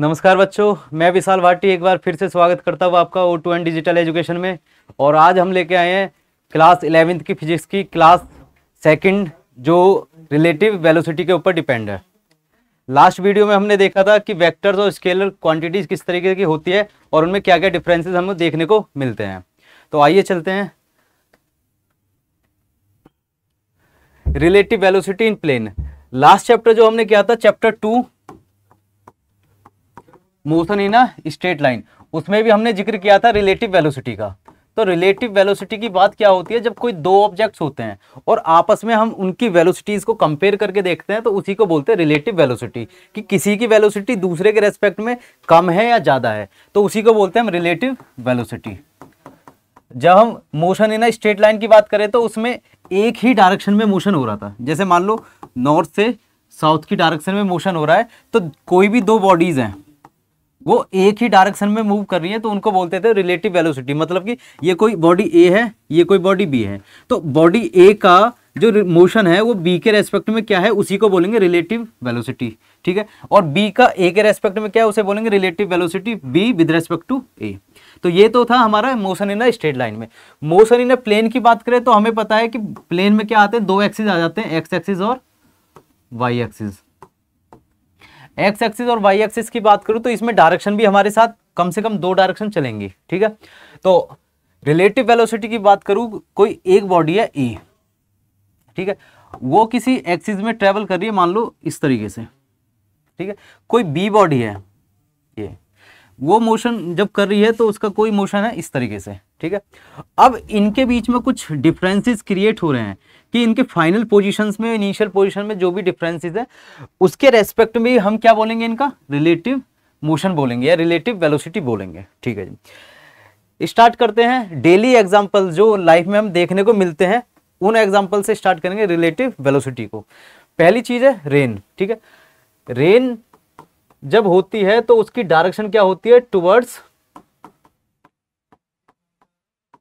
नमस्कार बच्चों मैं विशाल भाटी एक बार फिर से स्वागत करता हूँ आपका O two N digital education में और आज हम लेके आए हैं क्लास इलेवेंथ की फिजिक्स की क्लास सेकंड जो रिलेटिव वेलोसिटी के ऊपर डिपेंड है लास्ट वीडियो में हमने देखा था कि वेक्टर्स और स्केलर क्वांटिटीज किस तरीके की होती है और उनमें क्या क्या डिफ्रेंसेज हमें देखने को मिलते हैं तो आइए चलते हैं relative velocity in plane last chapter जो हमने किया था chapter two motion in a straight line उसमें भी हमने जिक्र किया था रिलेटिव वेलोसिटी का तो रिलेटिव वेलोसिटी की बात क्या होती है जब कोई दो ऑब्जेक्ट्स होते हैं और आपस में हम उनकी वेलोसिटीज को कंपेयर करके देखते हैं तो उसी को बोलते हैं रिलेटिव वेलोसिटी कि किसी की वेलोसिटी दूसरे के रेस्पेक्ट में कम है या ज़्यादा है तो उसी को बोलते हैं हम रिलेटिव वेलोसिटी जब हम मोशन इन स्ट्रेट लाइन की बात करें तो उसमें एक ही डायरेक्शन में मोशन हो रहा था जैसे मान लो नॉर्थ से साउथ की डायरेक्शन में मोशन हो रहा है तो कोई भी दो बॉडीज़ हैं वो एक ही डायरेक्शन में मूव कर रही है तो उनको बोलते थे रिलेटिव वेलोसिटी मतलब कि ये कोई बॉडी ए है ये कोई बॉडी बी है तो बॉडी ए का जो मोशन है वो बी के रेस्पेक्ट में क्या है उसी को बोलेंगे रिलेटिव वेलोसिटी ठीक है और बी का ए के रेस्पेक्ट में क्या है उसे बोलेंगे relative velocity B with respect to A तो ये तो था हमारा motion in a straight line में मोशन इन अ प्लेन की बात करें तो हमें पता है कि प्लेन में क्या आते हैं दो एक्सिस आ जाते हैं एक्स एक्सिस और वाई एक्सिस एक्स एक्सिस और वाई एक्सिस की बात करूँ तो इसमें डायरेक्शन भी हमारे साथ कम से कम दो डायरेक्शन चलेंगी ठीक है तो रिलेटिव वेलोसिटी की बात करूँ कोई एक बॉडी है ई e, ठीक है वो किसी एक्सिस में ट्रेवल कर रही है मान लो इस तरीके से ठीक है कोई बी बॉडी है ये वो मोशन जब कर रही है तो उसका कोई मोशन है इस तरीके से ठीक है अब इनके बीच में कुछ डिफरेंसेस क्रिएट हो रहे हैं कि इनके फाइनल पोजीशंस में इनिशियल पोजीशन में जो भी डिफरेंसेस है उसके रेस्पेक्ट में हम क्या बोलेंगे इनका रिलेटिव मोशन बोलेंगे या रिलेटिव वेलोसिटी बोलेंगे ठीक है जी स्टार्ट करते हैं डेली एग्जाम्पल जो लाइफ में हम देखने को मिलते हैं उन एग्जाम्पल से स्टार्ट करेंगे रिलेटिव वेलोसिटी को पहली चीज़ है रेन ठीक है रेन जब होती है तो उसकी डायरेक्शन क्या होती है टुवर्ड्स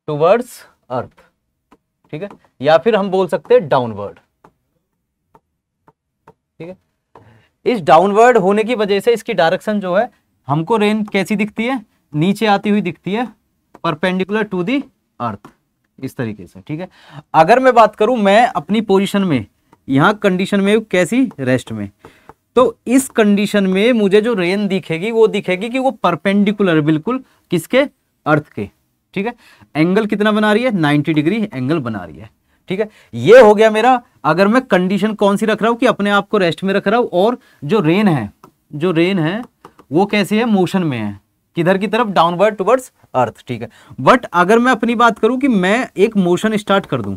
टुवर्ड्स अर्थ ठीक है या फिर हम बोल सकते हैं डाउनवर्ड ठीक है इस डाउनवर्ड होने की वजह से इसकी डायरेक्शन जो है हमको रेन कैसी दिखती है नीचे आती हुई दिखती है परपेंडिकुलर टू दी अर्थ इस तरीके से ठीक है अगर मैं बात करूं मैं अपनी पोजिशन में यहां कंडीशन में कैसी रेस्ट में तो इस कंडीशन में मुझे जो रेन दिखेगी वो दिखेगी कि वो परपेंडिकुलर बिल्कुल किसके अर्थ के ठीक है एंगल कितना बना रही है नाइन्टी डिग्री एंगल बना रही है ठीक है ये हो गया मेरा अगर मैं कंडीशन कौन सी रख रहा हूं कि अपने आप को रेस्ट में रख रहा हूं और जो रेन है जो रेन है वो कैसे है मोशन में है किधर की तरफ डाउनवर्ड टुवर्ड्स अर्थ ठीक है बट अगर मैं अपनी बात करूं कि मैं एक मोशन स्टार्ट कर दूं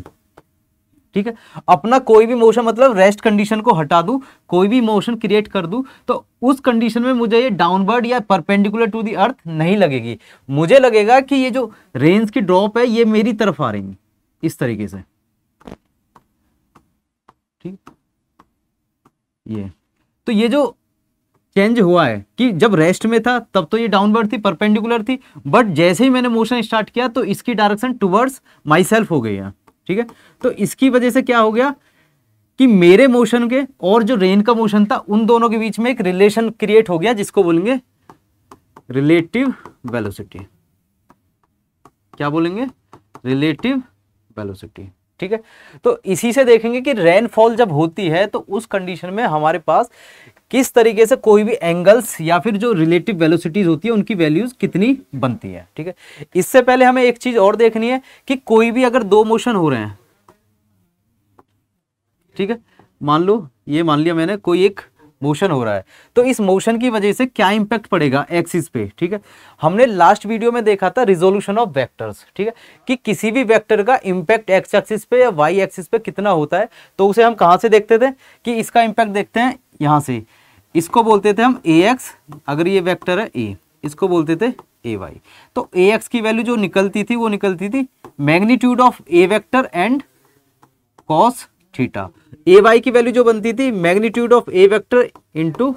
ठीक है अपना कोई भी मोशन मतलब रेस्ट कंडीशन को हटा दूं कोई भी मोशन क्रिएट कर दूं तो उस कंडीशन में मुझे ये डाउनवर्ड या परपेंडिकुलर टू दी अर्थ नहीं लगेगी मुझे लगेगा कि ये जो रेंज की ड्रॉप है ये मेरी तरफ आ रही इस तरीके से ठीक ये तो ये जो चेंज हुआ है कि जब रेस्ट में था तब तो ये डाउनवर्ड थी परपेंडिकुलर थी बट जैसे ही मैंने मोशन स्टार्ट किया तो इसकी डायरेक्शन टुवर्ड्स माई सेल्फ हो गई है ठीक है तो इसकी वजह से क्या हो गया कि मेरे मोशन के और जो रेन का मोशन था उन दोनों के बीच में एक रिलेशन क्रिएट हो गया जिसको बोलेंगे रिलेटिव वेलोसिटी क्या बोलेंगे रिलेटिव वेलोसिटी ठीक है तो इसी से देखेंगे कि रेनफॉल जब होती है तो उस कंडीशन में हमारे पास किस तरीके से कोई भी एंगल्स या फिर जो रिलेटिव वेलोसिटीज होती है उनकी वैल्यूज कितनी बनती है ठीक है इससे पहले हमें एक चीज और देखनी है कि कोई भी अगर दो मोशन हो रहे हैं ठीक है मान लो ये मान लिया मैंने कोई एक मोशन हो रहा है तो इस मोशन की वजह से क्या इंपैक्ट पड़ेगा एक्सिस पे ठीक है हमने लास्ट वीडियो में देखा था रिजोल्यूशन ऑफ वेक्टर्स ठीक है कि किसी भी वेक्टर का इंपैक्ट एक्स एक्सिस पे या वाई एक्सिस पे कितना होता है तो उसे हम कहां से देखते थे कि इसका इंपैक्ट देखते हैं यहाँ से इसको बोलते थे हम ए एक्स अगर ये वेक्टर है ए इसको बोलते थे ए वाई तो ए एक्स की वैल्यू जो निकलती थी वो निकलती थी magnitude of A vector and cos theta A Y की वैल्यू जो बनती थी magnitude of A vector into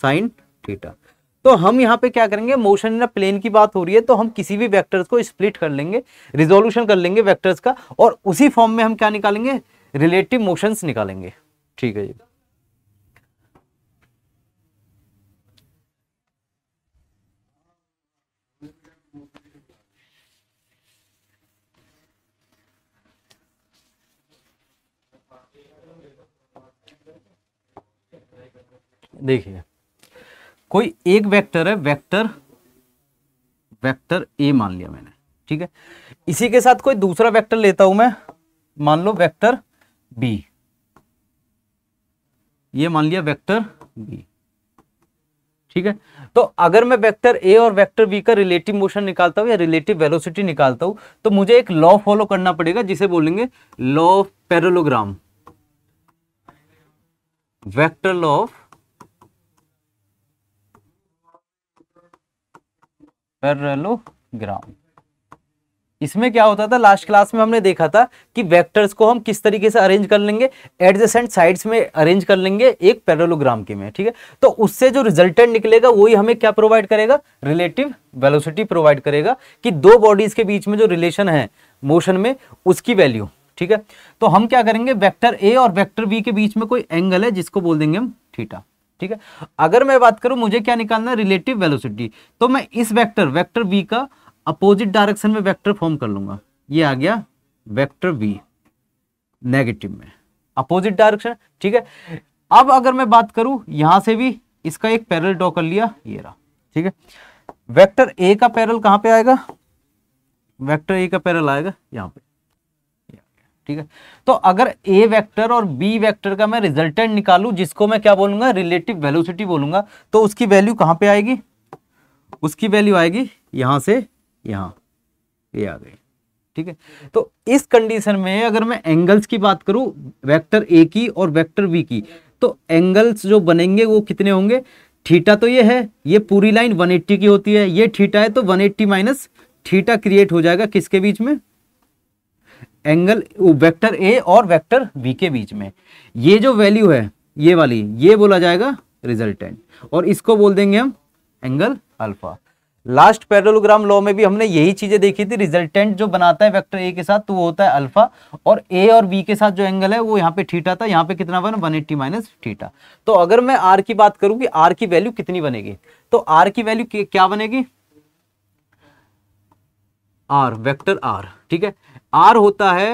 sine theta तो हम यहाँ पे क्या करेंगे मोशन इन प्लेन की बात हो रही है तो हम किसी भी वेक्टर्स को स्प्लिट कर लेंगे रिजोल्यूशन कर लेंगे वेक्टर्स का और उसी फॉर्म में हम क्या निकालेंगे रिलेटिव मोशंस निकालेंगे ठीक है जी देखिए कोई एक वेक्टर है वेक्टर वेक्टर ए मान लिया मैंने ठीक है इसी के साथ कोई दूसरा वेक्टर लेता हूं मैं मान लो वेक्टर बी ये मान लिया वेक्टर बी ठीक है तो अगर मैं वेक्टर ए और वेक्टर बी का रिलेटिव मोशन निकालता हूं या रिलेटिव वेलोसिटी निकालता हूं तो मुझे एक लॉ फॉलो करना पड़ेगा जिसे बोलेंगे law of parallelogram vector law of parallelogram इसमें क्या होता था लास्ट क्लास में हमने देखा था कि वेक्टर्स को हम किस तरीके से अरेंज कर लेंगे एडजेसेंट साइड्स में अरेंज कर लेंगे एक पैरेललोग्राम के में ठीक है तो उससे जो रिजल्टेंट निकलेगा वही हमें क्या प्रोवाइड करेगा रिलेटिव वेलोसिटी प्रोवाइड करेगा कि दो बॉडीज के बीच में जो रिलेशन है मोशन में उसकी वैल्यू ठीक है तो हम क्या करेंगे वैक्टर ए और वैक्टर बी के बीच में कोई एंगल है जिसको बोल देंगे हम थीटा ठीक है अगर मैं बात करूं मुझे क्या निकालना है रिलेटिव वेलोसिटी तो मैं इस वेक्टर वेक्टर वी का अपोजिट डायरेक्शन में वेक्टर फॉर्म कर लूंगा ये आ गया वेक्टर वी नेगेटिव में अपोजिट डायरेक्शन ठीक है अब अगर मैं बात करूं यहां से भी इसका एक पैरल ड्रॉ कर लिया ये रहा ठीक है वेक्टर ए का पैरल कहां पे आएगा वेक्टर ए का पैरल आएगा यहां पे ठीक है तो अगर ए वेक्टर और बी वेक्टर का मैं रिजल्टेंट निकालू जिसको मैं क्या बोलूंगा रिलेटिव वेलोसिटी बोलूंगा तो उसकी वैल्यू कहां पे आएगी उसकी वैल्यू आएगी यहां से यहां ये आ गई ठीक है तो इस कंडीशन में अगर मैं एंगल्स की बात करूं वेक्टर ए की और वेक्टर बी की तो एंगल्स जो बनेंगे वो कितने होंगे थीटा तो ये है ये पूरी लाइन 180 की होती है ये थीटा है तो 180 एट्टी माइनस थीटा क्रिएट हो जाएगा किसके बीच में एंगल वेक्टर ए और वेक्टर बी के बीच में ये जो वैल्यू है ये वाली ये बोला जाएगा रिजल्टेंट और इसको बोल देंगे हम angle alpha last parallelogram law में भी हमने यही चीजें देखी थी रिजल्टेंट जो बनाता है वेक्टर ए के साथ तो वो होता है अल्फा और ए और बी के साथ जो एंगल है वो यहाँ पे थीटा था यहाँ पे कितना बना वन एट्टी माइनस थीटा तो अगर मैं आर की बात करूं कि आर की वैल्यू कितनी बनेगी तो आर की वैल्यू क्या बनेगी आर वेक्टर आर ठीक है आर होता है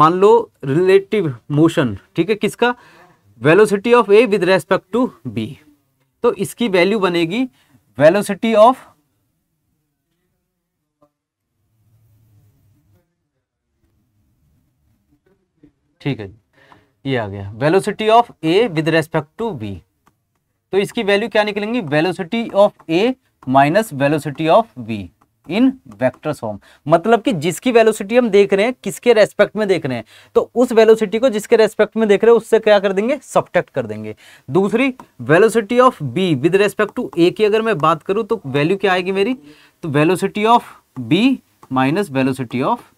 मान लो रिलेटिव मोशन ठीक है किसका velocity of A with respect to B तो इसकी वैल्यू बनेगी वेलोसिटी ऑफ ठीक है ये आ गया velocity of A with respect to B तो इसकी वैल्यू क्या निकलेंगी velocity of A minus velocity of B in vector form मतलब कि जिसकी वेलोसिटी हम देख रहे हैं किसके रेस्पेक्ट में देख रहे हैं तो उस वेलोसिटी को जिसके रेस्पेक्ट में देख रहे हैं उससे क्या कर देंगे सब्टेक्ट कर देंगे दूसरी velocity of B with respect to A की अगर मैं बात करूं तो वैल्यू क्या आएगी मेरी तो velocity of B minus velocity of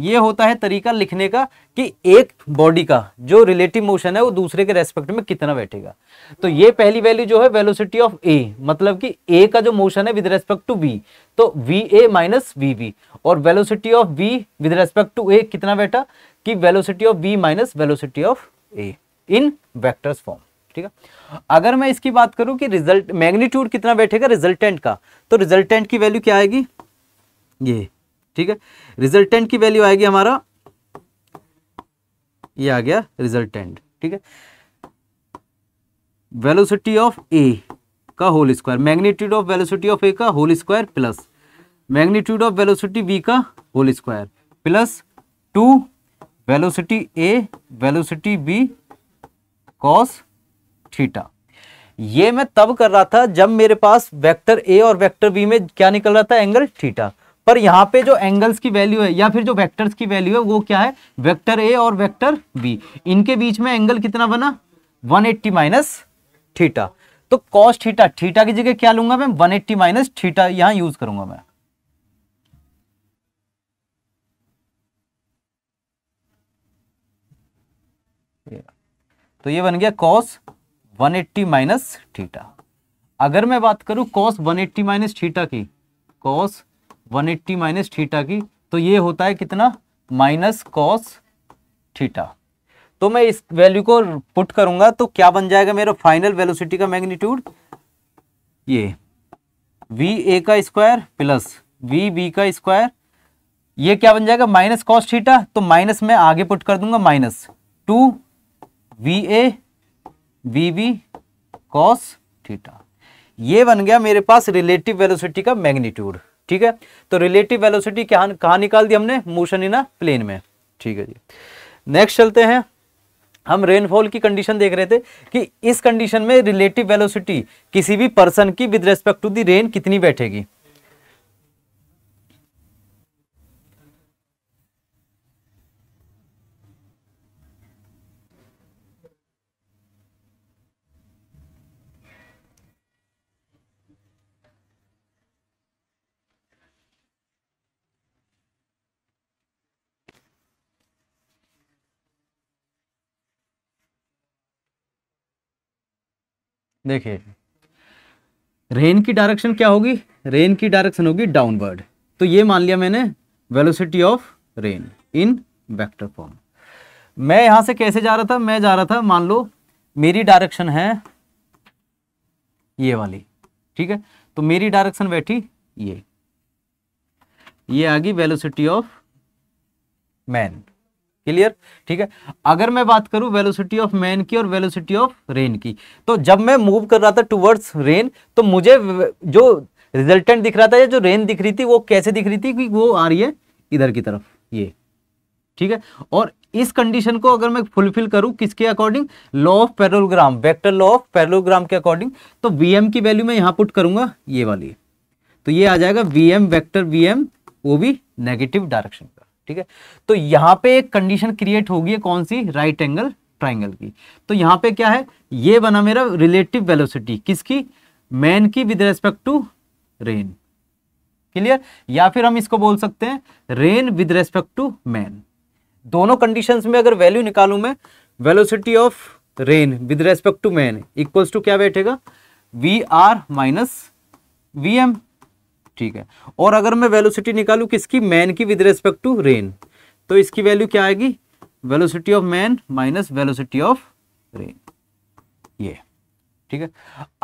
ये होता है तरीका लिखने का कि एक बॉडी का जो रिलेटिव मोशन है वो दूसरे के रेस्पेक्ट में कितना बैठेगा तो ये पहली वैल्यू जो है वेलोसिटी ऑफ ए मतलब कि ए का जो मोशन है विद रेस्पेक्ट टू बी तो V A minus V B और velocity of B with respect to A कितना बैठा कि velocity of B minus velocity of A in vectors form ठीक है अगर मैं इसकी बात करूं कि रिजल्ट मैग्नीट्यूड कितना बैठेगा रिजल्टेंट का तो रिजल्टेंट की वैल्यू क्या आएगी ये ठीक है रिजल्टेंट की वैल्यू आएगी हमारा ये आ गया रिजल्टेंट ठीक है वेलोसिटी ऑफ ए का whole square magnitude of velocity of A का whole square plus magnitude of velocity B का whole square plus two velocity A velocity B cos theta ये मैं तब कर रहा था जब मेरे पास वेक्टर ए और वेक्टर बी में क्या निकल रहा था एंगल थीटा पर यहाँ पे जो एंगल्स की वैल्यू है या फिर जो वेक्टर्स की वैल्यू है वो क्या है वेक्टर ए और वेक्टर बी इनके बीच में एंगल कितना बना 180 एट्टी माइनस थीटा तो कॉस थीटा थीटा की जगह क्या लूंगा मैं 180 एट्टी माइनस थीटा यहां यूज करूंगा मैं तो ये बन गया कॉस 180 एट्टी माइनस थीटा अगर मैं बात करूं कॉस 180 एट्टी माइनस थीटा की cos one eighty minus theta की तो ये होता है कितना माइनस कॉस थीटा तो मैं इस वैल्यू को पुट करूंगा तो क्या बन जाएगा मेरा फाइनल वेलोसिटी का मैग्नीट्यूड ये वी ए का स्क्वायर प्लस वी बी का स्क्वायर ये क्या बन जाएगा माइनस कॉस थीटा तो माइनस मैं आगे पुट कर दूंगा minus two V A V B cos theta ये बन गया मेरे पास रिलेटिव वेलोसिटी का मैग्नीट्यूड ठीक है तो रिलेटिव वेलोसिटी क्या कहा निकाल दी हमने मोशन इन अ प्लेन में ठीक है जी नेक्स्ट चलते हैं हम रेनफॉल की कंडीशन देख रहे थे कि इस कंडीशन में रिलेटिव वेलोसिटी किसी भी पर्सन की with respect to the rain कितनी बैठेगी देखिए रेन की डायरेक्शन क्या होगी रेन की डायरेक्शन होगी डाउनवर्ड तो ये मान लिया मैंने velocity of rain in vector form मैं यहां से कैसे जा रहा था मैं जा रहा था मान लो मेरी डायरेक्शन है ये वाली ठीक है तो मेरी डायरेक्शन बैठी ये ये आ गई वेलोसिटी ऑफ मैन क्लियर ठीक है अगर मैं बात करूं वेलोसिटी ऑफ मैन की और वेलोसिटी ऑफ रेन की तो जब मैं मूव कर रहा था टुवर्ड्स रेन तो मुझे जो रिजल्टेंट दिख रहा था या जो रेन दिख रही थी वो कैसे दिख रही थी कि वो आ रही है इधर की तरफ ये ठीक है और इस कंडीशन को अगर मैं फुलफिल करूं किसके according law of parallelogram vector law of parallelogram के अकॉर्डिंग तो वीएम की वैल्यू मैं यहां पुट करूंगा ये वाली तो ये आ जाएगा वीएम वेक्टर वीएम वो भी नेगेटिव डायरेक्शन ठीक है तो यहां पे एक कंडीशन क्रिएट होगी कौन सी राइट एंगल ट्राइंगल की तो यहां पे क्या है ये बना मेरा रिलेटिव वेलोसिटी किसकी मैन की with respect to rain clear या फिर हम इसको बोल सकते हैं rain with respect to man दोनों कंडीशन में अगर वैल्यू निकालू मैं velocity of rain with respect to man equals to क्या बैठेगा V R minus V M ठीक है और अगर मैं वेलोसिटी निकालूँ किसकी मैन की विद रेस्पेक्ट टू रेन तो इसकी वैल्यू क्या आएगी velocity of man minus velocity of rain ये ठीक है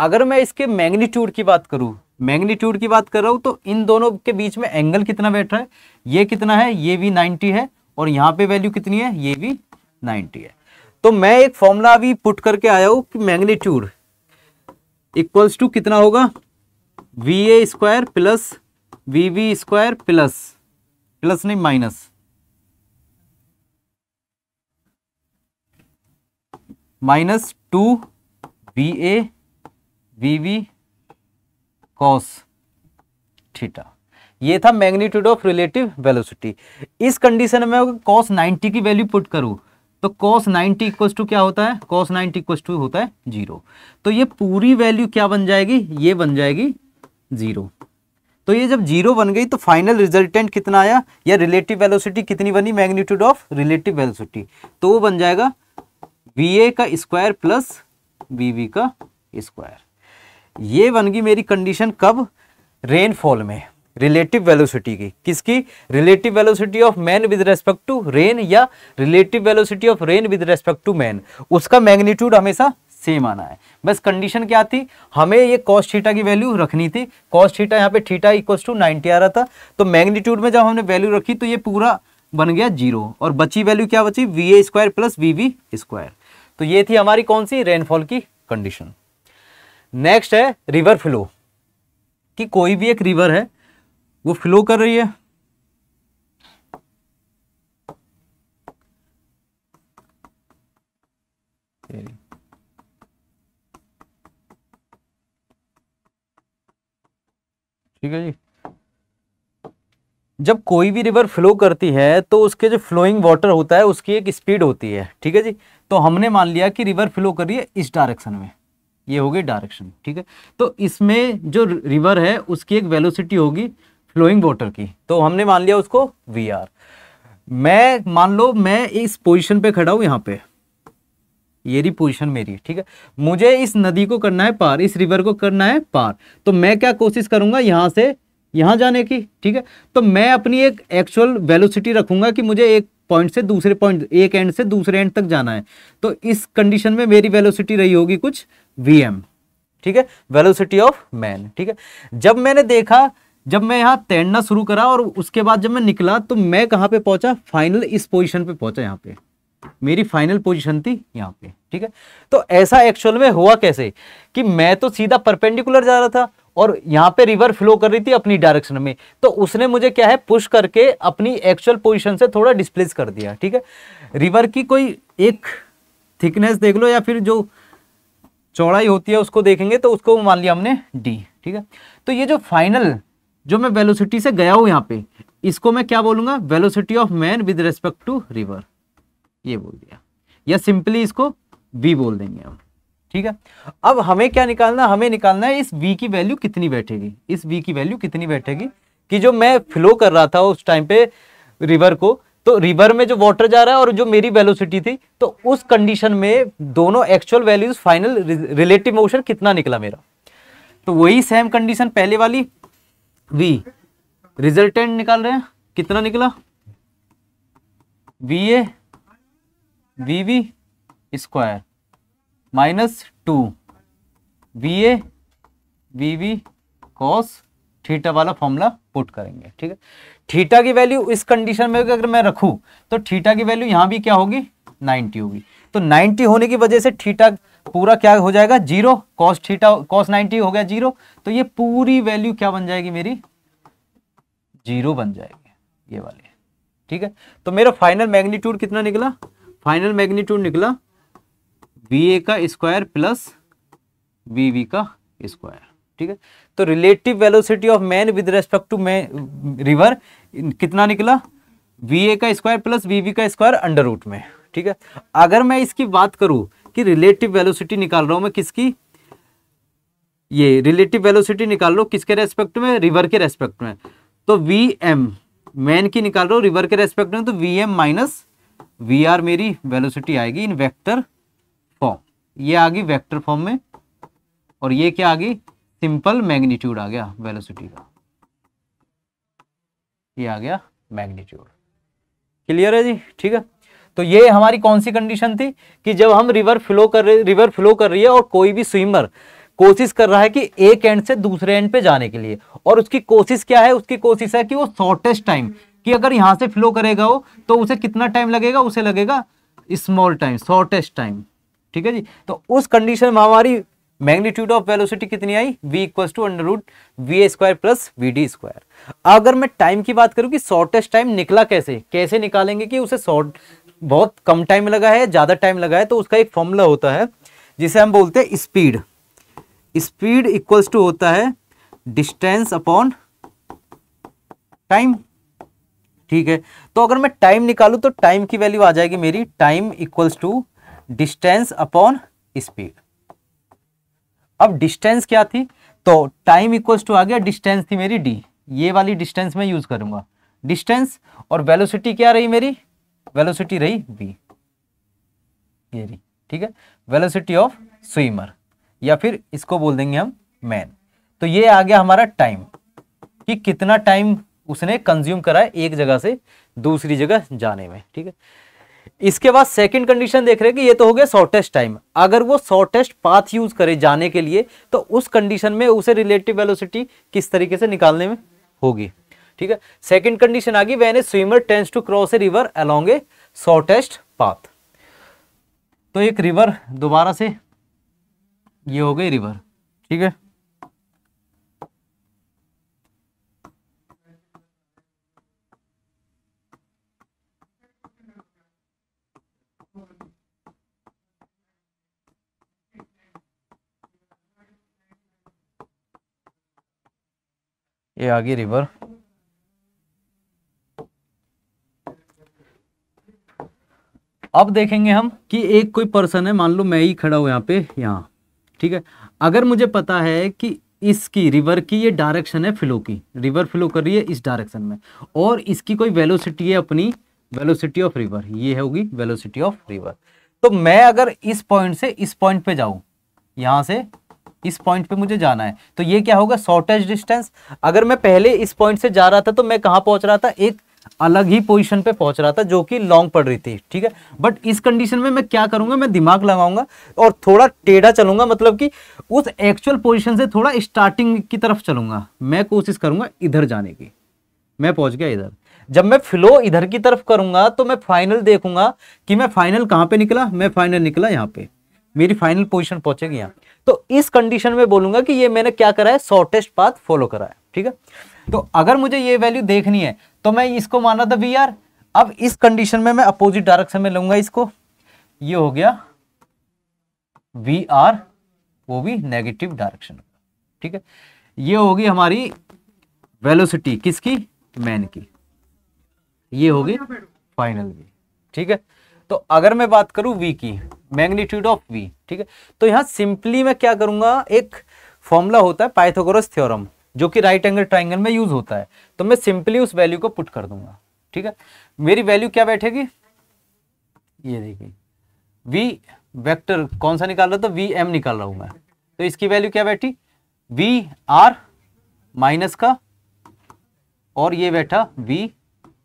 अगर मैं इसके मैग्नीट्यूड की बात करूं मैग्नीट्यूड की बात कर रहा हूं तो इन दोनों के बीच में एंगल कितना बैठ रहा है ये कितना है ये भी 90 है और यहां पे वैल्यू कितनी है ये भी 90 है तो मैं एक फॉर्मूला अभी पुट करके आया हूं कि मैग्नीट्यूड इक्वल्स टू कितना होगा V A square plus V V square plus plus नहीं minus minus two V A V V cos theta ये था मैग्नीट्यूड ऑफ रिलेटिव वेलोसिटी इस कंडीशन में कॉस 90 की वैल्यू पुट करू तो कॉस 90 इक्वल टू क्या होता है कॉस 90 इक्वल टू होता है जीरो तो ये पूरी वैल्यू क्या बन जाएगी ये बन जाएगी ज़ीरो तो ये जब जीरो बन गई तो फाइनल रिजल्टेंट कितना आया या रिलेटिव वेलोसिटी कितनी बनी मैग्नीट्यूड ऑफ रिलेटिव वेलोसिटी तो वो बन जाएगा वी ए का स्क्वायर प्लस बी का स्क्वायर ये बन गई मेरी कंडीशन कब रेनफॉल में रिलेटिव वेलोसिटी की किसकी relative velocity of man with respect to rain या relative velocity of rain with respect to man उसका मैग्नीट्यूड हमेशा सेम आना है बस कंडीशन क्या थी हमें ये कॉस्ट थीटा की वैल्यू रखनी थी कॉस्ट थीटा यहाँ पे थीटा इक्वल्स टू नाइन्टी आ रहा था तो मैग्नीट्यूड में जब हमने वैल्यू रखी तो ये पूरा बन गया जीरो और बची वैल्यू क्या बची V A square plus V V square तो ये थी हमारी कौन सी रेनफॉल की कंडीशन नेक्स्ट है रिवर फ्लो कि कोई भी एक रिवर है वो फ्लो कर रही है ठीक है जी जब कोई भी रिवर फ्लो करती है तो उसके जो फ्लोइंग वाटर होता है उसकी एक स्पीड होती है ठीक है जी तो हमने मान लिया कि रिवर फ्लो कर रही है इस डायरेक्शन में ये हो गई डायरेक्शन ठीक है तो इसमें जो रिवर है उसकी एक वेलोसिटी होगी फ्लोइंग वाटर की तो हमने मान लिया उसको वी आर मैं मान लो मैं इस पोजिशन पर खड़ा हूँ यहाँ पे ये रही पोजिशन मेरी ठीक है मुझे इस नदी को करना है पार इस रिवर को करना है पार तो मैं क्या कोशिश करूंगा यहाँ से यहाँ जाने की ठीक है तो मैं अपनी एक एक्चुअल वेलोसिटी रखूँगा कि मुझे एक पॉइंट से दूसरे पॉइंट एक एंड से दूसरे एंड तक जाना है तो इस कंडीशन में मेरी वेलोसिटी रही होगी कुछ वी ठीक है वेलोसिटी ऑफ मैन ठीक है जब मैंने देखा जब मैं यहाँ तैरना शुरू करा और उसके बाद जब मैं निकला तो मैं कहाँ पे पहुंचा फाइनल इस पोजिशन पे पहुंचा यहाँ पे मेरी फाइनल पोजीशन थी यहाँ पे ठीक है तो ऐसा एक्चुअल में हुआ कैसे कि मैं तो सीधा परपेंडिकुलर जा रहा था और यहाँ पे रिवर फ्लो कर रही थी अपनी डायरेक्शन में तो उसने मुझे क्या है पुश करके अपनी एक्चुअल पोजीशन से थोड़ा डिस्प्लेस कर दिया ठीक है रिवर की कोई एक थिकनेस देख लो या फिर जो चौड़ाई होती है उसको देखेंगे तो उसको मान लिया हमने डी ठीक है तो ये जो फाइनल जो मैं वेलोसिटी से गया हूँ यहाँ पे इसको मैं क्या बोलूंगा velocity of man with respect to river ये बोल दिया या सिंपली इसको वी बोल देंगे हम ठीक है अब हमें क्या निकालना हमें निकालना है इस वी की वैल्यू कितनी बैठेगी इस वी की वैल्यू कितनी बैठेगी कि जो मैं फ्लो कर रहा था उस टाइम पे रिवर को तो रिवर में जो वाटर जा रहा है और जो मेरी वेलोसिटी थी तो उस कंडीशन में दोनों actual values final relative motion कितना निकला मेरा तो वही सेम कंडीशन पहले वाली वी रिजल्टेंट निकाल रहे हैं कितना निकला V A V V square minus two V A V V cos theta वाला फॉर्मूला पुट करेंगे ठीक है थीटा की वैल्यू इस कंडीशन में अगर मैं रखूं तो थीटा की वैल्यू यहां भी क्या होगी 90 होगी तो 90 होने की वजह से थीटा पूरा क्या हो जाएगा जीरो कॉस थीटा कॉस 90 हो गया जीरो तो ये पूरी वैल्यू क्या बन जाएगी मेरी जीरो बन जाएगी ये वाली ठीक है तो मेरा फाइनल मैग्नीट्यूड कितना निकला फाइनल मैग्नीट्यूड निकला बी ए का स्क्वायर प्लस बी का स्क्वायर ठीक है तो relative velocity of man with respect to man river कितना निकला बी ए का स्क्वायर प्लस बी का स्क्वायर अंडर रूट में ठीक है अगर मैं इसकी बात करूं कि रिलेटिव वेलोसिटी निकाल रहा हूं मैं किसकी ये रिलेटिव वेलोसिटी निकाल रहा हूँ किसके रेस्पेक्ट में रिवर के रेस्पेक्ट में तो वी एम मैन की निकाल रहा हूँ रिवर के रेस्पेक्ट में तो V M minus V R मेरी वेलोसिटी आएगी इन वेक्टर फॉर्म ये आ गई वेक्टर फॉर्म में और ये क्या आ गई सिंपल मैग्नीट्यूड आ गया वेलोसिटी का ये आ गया मैग्नीट्यूड क्लियर है जी ठीक है तो ये हमारी कौन सी कंडीशन थी कि जब हम रिवर फ्लो कर रहे रिवर फ्लो कर रही है और कोई भी स्विमर कोशिश कर रहा है कि एक एंड से दूसरे एंड पे जाने के लिए और उसकी कोशिश क्या है उसकी कोशिश है कि वो शॉर्टेस्ट टाइम कि अगर यहां से फ्लो करेगा वो तो उसे कितना टाइम लगेगा उसे लगेगा स्मॉल टाइम शॉर्टेस्ट टाइम ठीक है जी तो उस कंडीशन में हमारी मैग्नीट्यूड ऑफ वेलोसिटी कितनी आई वी इक्व to under root V square plus V D square अगर मैं टाइम की बात करूं कि शॉर्टेस्ट टाइम निकला कैसे कैसे निकालेंगे कि उसे शॉर्ट बहुत कम टाइम लगा है ज़्यादा टाइम लगा है तो उसका एक फॉर्मूला होता है जिसे हम बोलते हैं स्पीड स्पीड इक्वल्स टू होता है डिस्टेंस अपॉन टाइम ठीक है तो अगर मैं टाइम निकालू तो टाइम की वैल्यू आ जाएगी मेरी time equals to distance upon speed अब डिस्टेंस क्या थी तो टाइम इक्वल्स टू आ गया डिस्टेंस थी मेरी डी ये वाली डिस्टेंस मैं यूज़ करूंगा डिस्टेंस और वेलोसिटी क्या रही मेरी वेलोसिटी रही बी ये रही ठीक है वेलोसिटी ऑफ स्विमर या फिर इसको बोल देंगे हम मैन तो ये आ गया हमारा टाइम कि कितना टाइम उसने कंज्यूम करा है एक जगह से दूसरी जगह जाने में ठीक है इसके बाद सेकंड कंडीशन देख रहे हैं कि ये तो हो गया शॉर्टेस्ट टाइम अगर वो शॉर्टेस्ट पाथ यूज करे जाने के लिए तो उस कंडीशन में उसे रिलेटिव वेलोसिटी किस तरीके से निकालने में होगी ठीक है सेकंड कंडीशन आ गई when a swimmer tends to cross a river along a shortest path तो एक रिवर दोबारा से ये हो गई रिवर ठीक है ये आ गई रिवर अब देखेंगे हम कि एक कोई पर्सन है मान लो मैं ही खड़ा हूं यहां पे यहां ठीक है अगर मुझे पता है कि इसकी रिवर की ये डायरेक्शन है फ्लो की रिवर फ्लो कर रही है इस डायरेक्शन में और इसकी कोई वेलोसिटी है अपनी वेलोसिटी ऑफ रिवर ये होगी वेलोसिटी ऑफ रिवर तो मैं अगर इस पॉइंट से इस पॉइंट पे जाऊं यहां से इस पॉइंट पे मुझे जाना है तो ये क्या होगा शॉर्टेज डिस्टेंस अगर मैं पहले इस पॉइंट से जा रहा था तो मैं कहाँ पहुंच रहा था एक अलग ही पोजीशन पे पहुंच रहा था जो कि लॉन्ग पड़ रही थी ठीक है बट इस कंडीशन में मैं क्या करूंगा मैं दिमाग लगाऊंगा और थोड़ा टेढ़ा चलूंगा मतलब कि उस एक्चुअल पोजीशन से थोड़ा स्टार्टिंग की तरफ चलूंगा मैं कोशिश करूंगा इधर जाने की मैं पहुंच गया इधर जब मैं फ्लो इधर की तरफ करूंगा तो मैं फाइनल देखूंगा कि मैं फाइनल कहां पे निकला मैं फाइनल निकला यहां पे मेरी फाइनल पोजिशन पहुंचेगी यहाँ तो इस कंडीशन में बोलूंगा कि ये मैंने क्या करा है शॉर्टेस्ट पाथ फॉलो करा है ठीक है तो अगर मुझे ये वैल्यू देखनी है तो मैं इसको माना था वी आर अब इस कंडीशन में मैं अपोजिट डायरेक्शन में लूंगा इसको ये हो गया वी आर वो भी नेगेटिव डायरेक्शन ठीक है ये होगी हमारी वेलोसिटी किसकी मैन की ये होगी फाइनल भी ठीक है तो अगर मैं बात करूं वी की मैग्नीट्यूड ऑफ वी ठीक है तो यहां सिंपली मैं क्या करूंगा एक फॉर्मूला होता है पाइथोगोरस थ्योरम जो कि राइट एंगल ट्राइंगल में यूज होता है तो मैं सिंपली उस वैल्यू को पुट कर दूंगा ठीक है मेरी वैल्यू क्या बैठेगी ये देखिए वी वेक्टर कौन सा निकाल रहा था वी एम निकाल रहा हूँ मैं तो इसकी वैल्यू क्या बैठी वी आर माइनस का और ये बैठा वी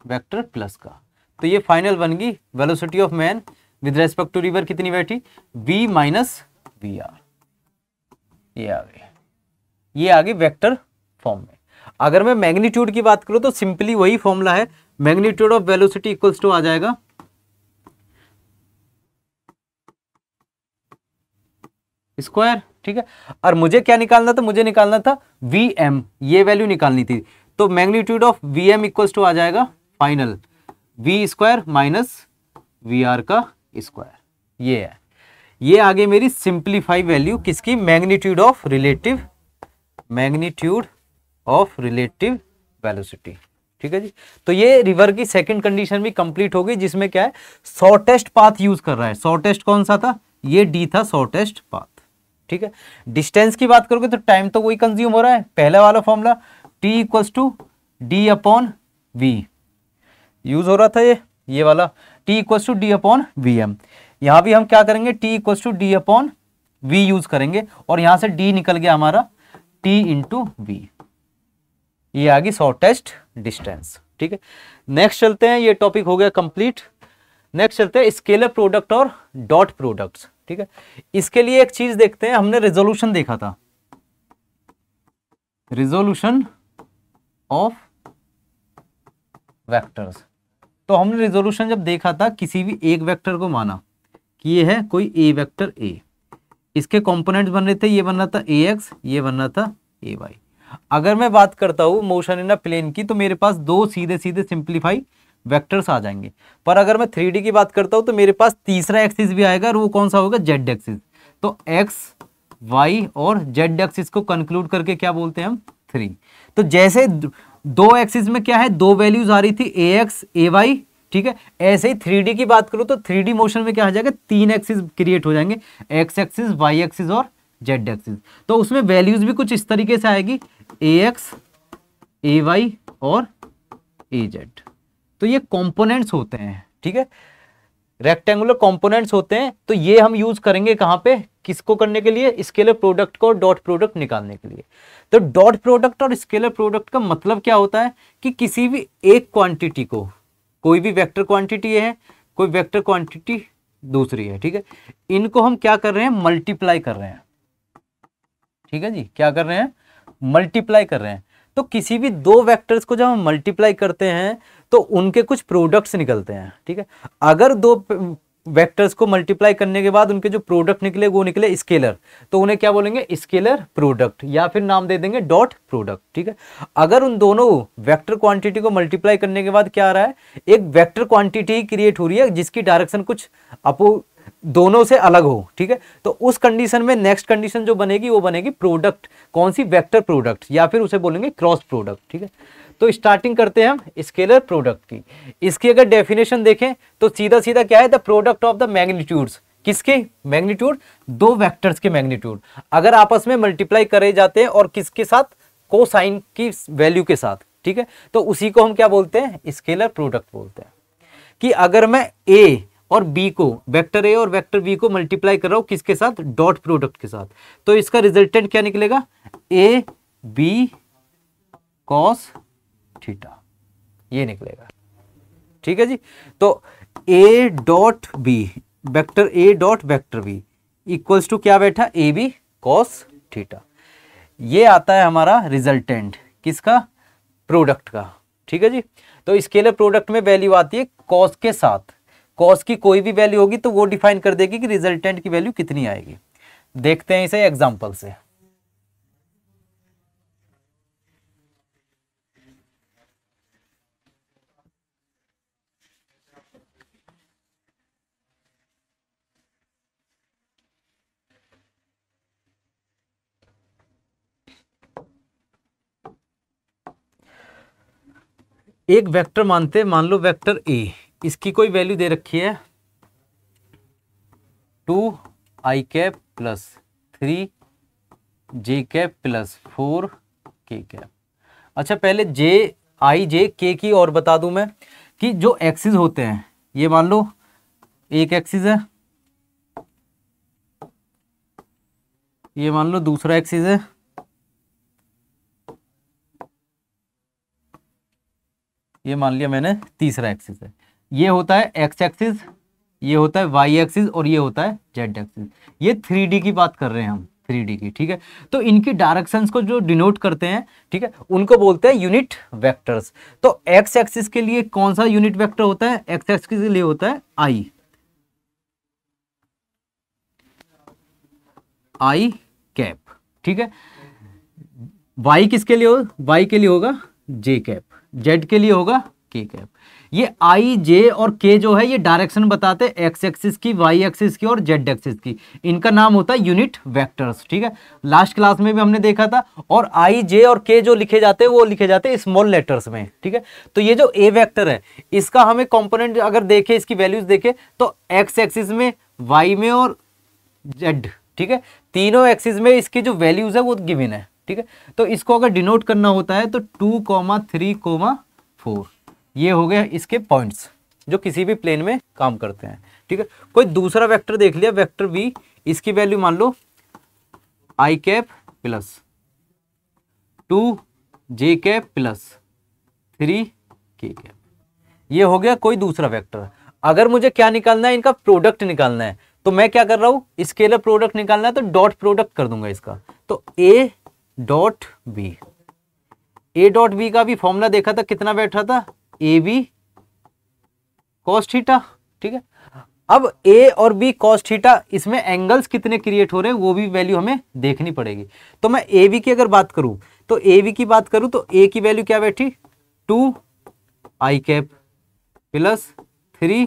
वेक्टर प्लस का तो ये फाइनल बन गई velocity of man with respect to river कितनी बैठी वी माइनस वी आर ये आ गई ये आ गई वेक्टर फॉर्म में अगर मैं मैग्नीट्यूड की बात करूं तो सिंपली वही फॉर्मूला है magnitude of velocity equals to आ जाएगा स्क्वायर ठीक है और मुझे क्या निकालना था मुझे निकालना था वी एम ये वैल्यू निकालनी थी तो magnitude of V M equals to आ जाएगा final V square minus V R का स्क्वायर ये है ये आगे मेरी सिंप्लीफाई वैल्यू किसकी magnitude of relative magnitude of relative velocity ठीक है जी तो ये रिवर की सेकंड कंडीशन भी कंप्लीट हो गई जिसमें क्या है शॉर्टेस्ट पाथ यूज कर रहा है शॉर्टेस्ट कौन सा था ये डी था शॉर्टेस्ट पाथ ठीक है डिस्टेंस की बात करोगे तो टाइम तो वही कंज्यूम हो रहा है पहला वाला formula T equals to D upon V use हो रहा था ये ये वाला टी इक्व to D upon V M यहां भी हम क्या करेंगे टी इक्व to D upon V use करेंगे और यहां से डी निकल गया हमारा टी इंटू वी ये आ गई शॉर्टेस्ट डिस्टेंस ठीक है नेक्स्ट चलते हैं ये टॉपिक हो गया कंप्लीट नेक्स्ट चलते हैं स्केलर प्रोडक्ट और डॉट प्रोडक्ट ठीक है इसके लिए एक चीज देखते हैं हमने रिजोल्यूशन देखा था रिजोल्यूशन ऑफ वेक्टर्स तो हमने रिजोल्यूशन जब देखा था किसी भी एक वेक्टर को माना कि ये है कोई ए वेक्टर ए इसके कंपोनेंट्स बन रहे थे ये बन रहा था ए एक्स ये बन रहा था ए वाई अगर मैं बात करता हूं मोशन इन अ प्लेन की तो मेरे पास दो सीधे सीधे सिंप्लीफाई वेक्टर्स आ जाएंगे पर अगर मैं थ्री की बात करता हूं तो मेरे पास तीसरा एक्सिस भी आएगा और वो कौन सा होगा जेड एक्सिस तो एक्स वाई और जेड एक्सिस को कंक्लूड करके क्या बोलते हैं हम थ्री तो जैसे दो एक्सिस में क्या है दो वैल्यूज आ रही थी ए एक्स ए वाई ठीक है ऐसे ही थ्री की बात करो तो थ्री मोशन में क्या आ जाएगा तीन एक्सिस क्रिएट हो जाएंगे एक्स एक्सिस वाई एक्सिस और जेड एक्सिस तो उसमें वैल्यूज भी कुछ इस तरीके से आएगी ए एक्स ए वाई और ए जेड तो ये कॉम्पोनेंट्स होते हैं ठीक है रेक्टेंगुलर कॉम्पोनेंट्स होते हैं तो ये हम यूज करेंगे कहां पे किसको करने के लिए स्केलर प्रोडक्ट को डॉट प्रोडक्ट निकालने के लिए तो डॉट प्रोडक्ट और स्केलर प्रोडक्ट का मतलब क्या होता है कि किसी भी एक क्वांटिटी को कोई भी वेक्टर क्वांटिटी है कोई वेक्टर क्वांटिटी दूसरी है ठीक है इनको हम क्या कर रहे हैं मल्टीप्लाई कर रहे हैं ठीक है जी क्या कर रहे हैं मल्टीप्लाई कर रहे हैं तो किसी भी दो वेक्टर्स को जब हम मल्टीप्लाई करते हैं तो उनके कुछ प्रोडक्ट्स निकलते हैं ठीक है अगर दो वेक्टर्स को मल्टीप्लाई करने के बाद उनके जो प्रोडक्ट निकले वो निकले स्केलर तो उन्हें क्या बोलेंगे स्केलर प्रोडक्ट या फिर नाम दे देंगे डॉट प्रोडक्ट ठीक है अगर उन दोनों वेक्टर क्वांटिटी को मल्टीप्लाई करने के बाद क्या आ रहा है एक वेक्टर क्वांटिटी क्रिएट हो रही है जिसकी डायरेक्शन कुछ अपो दोनों से अलग हो ठीक है तो उस कंडीशन में नेक्स्ट कंडीशन जो बनेगी वो बनेगी प्रोडक्ट कौन सी वैक्टर प्रोडक्ट या फिर उसे बोलेंगे क्रॉस प्रोडक्ट ठीक है तो स्टार्टिंग करते हैं हम स्केलर प्रोडक्ट की इसकी अगर डेफिनेशन देखें तो सीधा सीधा क्या है the product of the magnitudes किसके मैग्नीट्यूड दो वेक्टर्स के मैग्नीट्यूड अगर आपस में मल्टीप्लाई करे जाते हैं और किसके साथ को की वैल्यू के साथ ठीक है तो उसी को हम क्या बोलते हैं स्केलर प्रोडक्ट बोलते हैं कि अगर मैं ए और बी को वेक्टर ए और वेक्टर बी को मल्टीप्लाई कर रहा हूं किसके साथ डॉट प्रोडक्ट के साथ तो इसका रिजल्टेंट क्या निकलेगा ए बी कॉस थीटा ये निकलेगा ठीक है जी तो A dot B vector A dot vector B equals to क्या बैठा ए बी कॉस थीटा ये आता है हमारा रिजल्टेंट किसका प्रोडक्ट का ठीक है जी तो स्केलर प्रोडक्ट में वैल्यू आती है कॉस के साथ कॉस की कोई भी वैल्यू होगी तो वो डिफाइन कर देगी कि रिजल्टेंट की वैल्यू कितनी आएगी देखते हैं इसे एग्जाम्पल से एक वेक्टर मानते हैं मान लो वेक्टर ए इसकी कोई वैल्यू दे रखी है two I cap plus three J cap plus four K cap अच्छा पहले जे आई जे के की और बता दूं मैं कि जो एक्सिस होते हैं ये मान लो एक एक्सिस है ये मान लो दूसरा एक्सिस है ये मान लिया मैंने तीसरा एक्सिस है ये होता है एक्स एक्सिस ये होता है वाई एक्सिस और ये होता है जेड एक्सिस ये थ्री की बात कर रहे हैं हम थ्री की ठीक है तो इनकी डायरेक्शंस को जो डिनोट करते हैं ठीक है उनको बोलते हैं यूनिट वेक्टर्स तो एक्स एक्सिस के लिए कौन सा यूनिट वेक्टर होता है एक्स एक्सिस के लिए होता है आई आई कैप ठीक है वाई किसके लिए हो वाई के लिए होगा जे कैप जेड के लिए होगा के कैप ये आई जे और के जो है ये डायरेक्शन बताते हैं एक्स एक्सिस की वाई एक्सिस की और जेड एक्सिस की इनका नाम होता है यूनिट वेक्टर्स ठीक है लास्ट क्लास में भी हमने देखा था और आई जे और के जो लिखे जाते हैं वो लिखे जाते हैं स्मॉल लेटर्स में ठीक है तो ये जो ए वेक्टर है इसका हमें कॉम्पोनेंट अगर देखे इसकी वैल्यूज देखे तो एक्स एक्सिस में वाई में और जेड ठीक है तीनों एक्सिस में इसकी जो वैल्यूज है वो गिविन है ठीक है तो इसको अगर डिनोट करना होता है तो two comma three comma four ये हो गया इसके पॉइंट्स जो किसी भी प्लेन में काम करते हैं ठीक है कोई दूसरा वेक्टर देख लिया वेक्टर वी इसकी वैल्यू मान लो I cap plus two J cap plus three K cap ये हो गया कोई दूसरा वेक्टर अगर मुझे क्या निकालना है इनका प्रोडक्ट निकालना है तो मैं क्या कर रहा हूं स्केलर प्रोडक्ट निकालना है तो डॉट प्रोडक्ट कर दूंगा इसका तो A dot B A dot B का भी फॉर्मूला देखा था कितना बैठा था ए बी कॉस्ट थीटा ठीक है अब ए और बी कॉस थीटा इसमें एंगल्स कितने क्रिएट हो रहे हैं वो भी वैल्यू हमें देखनी पड़ेगी तो मैं ए बी की अगर बात करूं तो ए बी की बात करूं तो ए की वैल्यू क्या बैठी two I cap plus three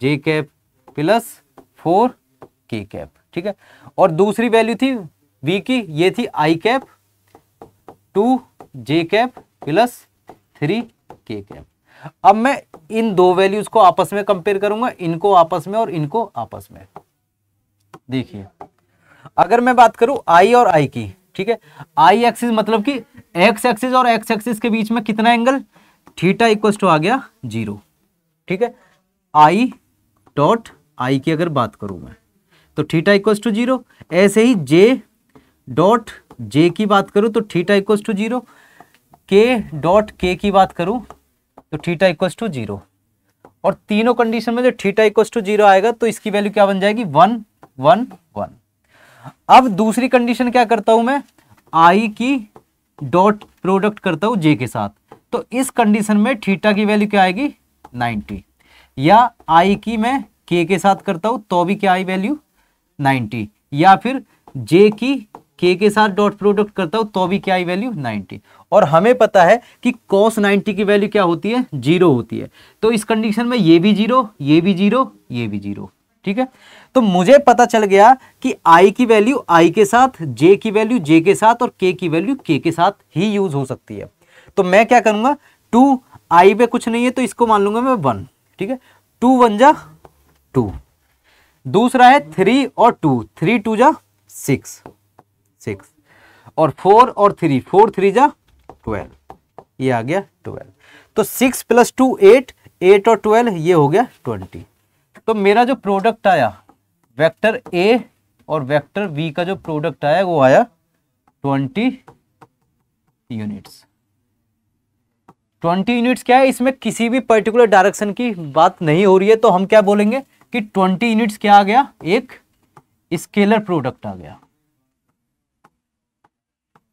J cap plus four K cap ठीक है और दूसरी वैल्यू थी वी की ये थी I cap two J cap plus three K cap अब मैं इन दो वैल्यूज को आपस में कंपेयर करूंगा इनको आपस में और इनको आपस में देखिए अगर मैं बात करूं आई और आई की ठीक है आई एक्सिस मतलब कि एक्स एक्सिस और एक्स एक्सिस के बीच में कितना एंगल थीटा इक्व टू आ गया जीरो ठीक है आई डॉट आई की अगर बात करूं मैं तो थीटा इक्व टू जीरो ऐसे ही जे डॉट जे की बात करूं तो थीटा इक्व to zero K dot K की बात करूं तो थीटा इक्व टू जीरो और तीनों कंडीशन में जो थीटा इक्व टू जीरो आएगा तो इसकी वैल्यू क्या बन जाएगी वन वन वन अब दूसरी कंडीशन क्या करता हूँ मैं आई की डॉट प्रोडक्ट करता हूं जे के साथ तो इस कंडीशन में थीटा की वैल्यू क्या आएगी नाइनटी या आई की मैं के के साथ करता हूं तो भी क्या आई वैल्यू नाइनटी या फिर जे की के के साथ डॉट प्रोडक्ट करता हूं तो भी क्या आई वैल्यू 90 और हमें पता है कि कॉस 90 की वैल्यू क्या होती है जीरो होती है तो इस कंडीशन में ये भी जीरो ये भी जीरो ये भी जीरो ठीक है तो मुझे पता चल गया कि आई की वैल्यू आई के साथ जे की वैल्यू जे के साथ और के की वैल्यू के के साथ ही यूज हो सकती है तो मैं क्या करूंगा टू आई पे कुछ नहीं है तो इसको मान लूंगा मैं वन ठीक है टू वन जा टू दूसरा है थ्री और टू थ्री टू जा सिक्स सिक्स और फोर और थ्री फोर थ्री जा ट्वेल्व ये आ गया ट्वेल्व तो six plus two eight eight और ट्वेल्व ये हो गया ट्वेंटी तो मेरा जो प्रोडक्ट आया वेक्टर ए और वेक्टर बी का जो प्रोडक्ट आया वो आया ट्वेंटी यूनिट्स ट्वेंटी यूनिट्स क्या है इसमें किसी भी पर्टिकुलर डायरेक्शन की बात नहीं हो रही है तो हम क्या बोलेंगे कि ट्वेंटी यूनिट्स क्या आ गया एक स्केलर प्रोडक्ट आ गया